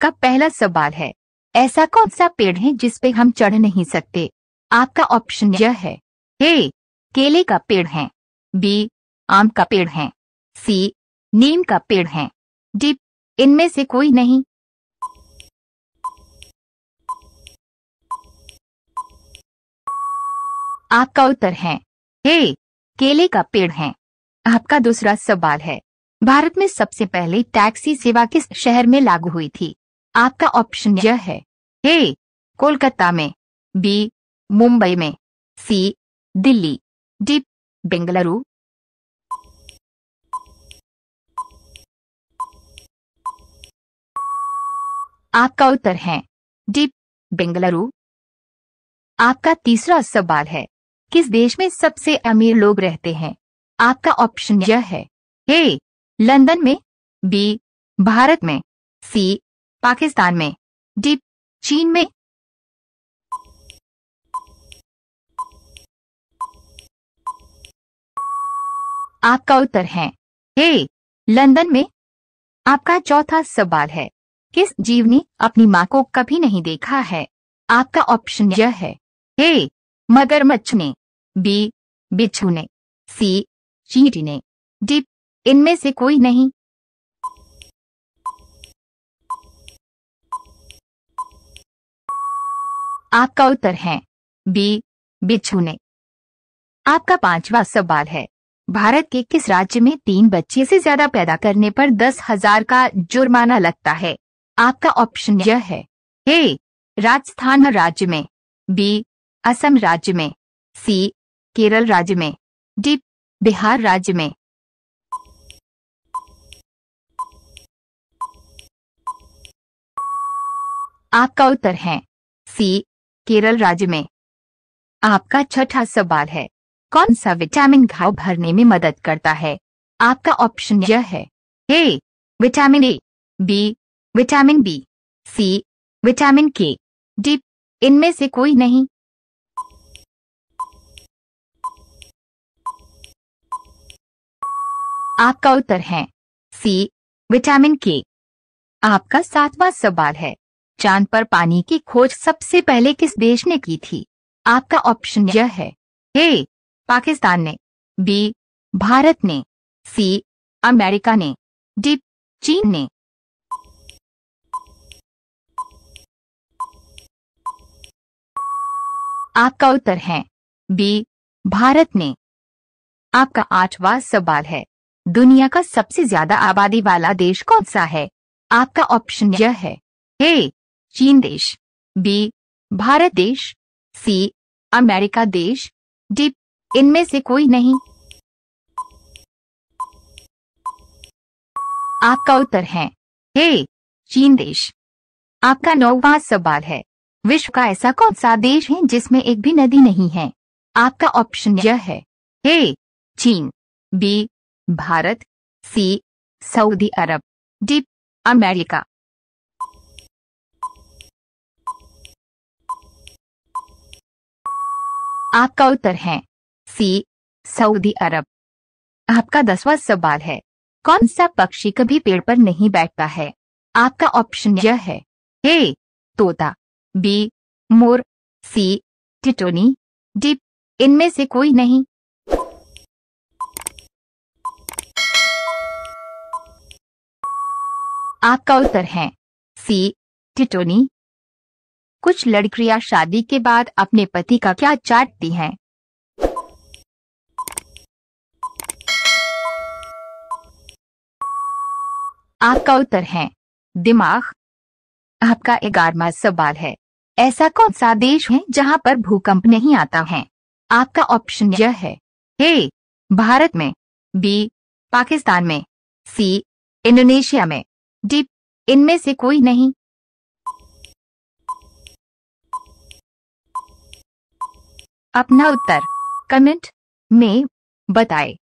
का पहला सवाल है ऐसा कौन सा पेड़ है जिसपे हम चढ़ नहीं सकते आपका ऑप्शन यह है ए केले का पेड़ है बी आम का पेड़ है सी नीम का पेड़ है डी इनमें से कोई नहीं आपका उत्तर है ए केले का पेड़ है आपका दूसरा सवाल है भारत में सबसे पहले टैक्सी सेवा किस शहर में लागू हुई थी आपका ऑप्शन यह है ए कोलकाता में बी मुंबई में सी दिल्ली डी बेंगलुरु आपका उत्तर है डी बेंगलुरु आपका तीसरा सवाल है किस देश में सबसे अमीर लोग रहते हैं आपका ऑप्शन यह है ए लंदन में बी भारत में सी पाकिस्तान में डी चीन में आपका उत्तर है ए लंदन में आपका चौथा सवाल है किस जीव ने अपनी माँ को कभी नहीं देखा है आपका ऑप्शन यह है ए मगरमच्छ ने बी बिच्छू ने सी चींटी ने डी इनमें से कोई नहीं आपका उत्तर है बी ने आपका पांचवा सवाल है भारत के किस राज्य में तीन बच्चे से ज्यादा पैदा करने पर दस हजार का जुर्माना लगता है आपका ऑप्शन यह है ए राजस्थान राज्य में बी असम राज्य में सी केरल राज्य में डी बिहार राज्य में आपका उत्तर है सी केरल राज्य में आपका छठा सवाल है कौन सा विटामिन घाव भरने में मदद करता है आपका ऑप्शन यह है A vitamin A B vitamin B C vitamin K D इनमें से कोई नहीं आपका उत्तर है सी विटामिन के आपका सातवां सवाल है चांद पर पानी की खोज सबसे पहले किस देश ने की थी आपका ऑप्शन यह है ए पाकिस्तान ने बी भारत ने सी अमेरिका ने डी चीन ने आपका उत्तर है बी भारत ने आपका आठवां सवाल है दुनिया का सबसे ज्यादा आबादी वाला देश कौन सा है आपका ऑप्शन यह है ए चीन देश बी भारत देश सी अमेरिका देश डी इनमें से कोई नहीं आपका उत्तर है ए चीन देश आपका नौवा सवाल है विश्व का ऐसा कौन सा देश है जिसमें एक भी नदी नहीं है आपका ऑप्शन यह है ए चीन बी भारत सी सऊदी अरब डी अमेरिका आपका उत्तर है सी सऊदी अरब आपका दसवां सवाल है कौन सा पक्षी कभी पेड़ पर नहीं बैठता है आपका ऑप्शन यह है ए तोता बी मोर सी टिटोनी डी इनमें से कोई नहीं आपका उत्तर है सी टिटोनी कुछ लड़कियां शादी के बाद अपने पति का क्या चाटती हैं आपका उत्तर है दिमाग आपका ग्यारहवा सवाल है ऐसा कौन सा देश है जहां पर भूकंप नहीं आता है आपका ऑप्शन यह है ए भारत में बी पाकिस्तान में सी इंडोनेशिया में डी इनमें से कोई नहीं अपना उत्तर कमेंट में बताएं।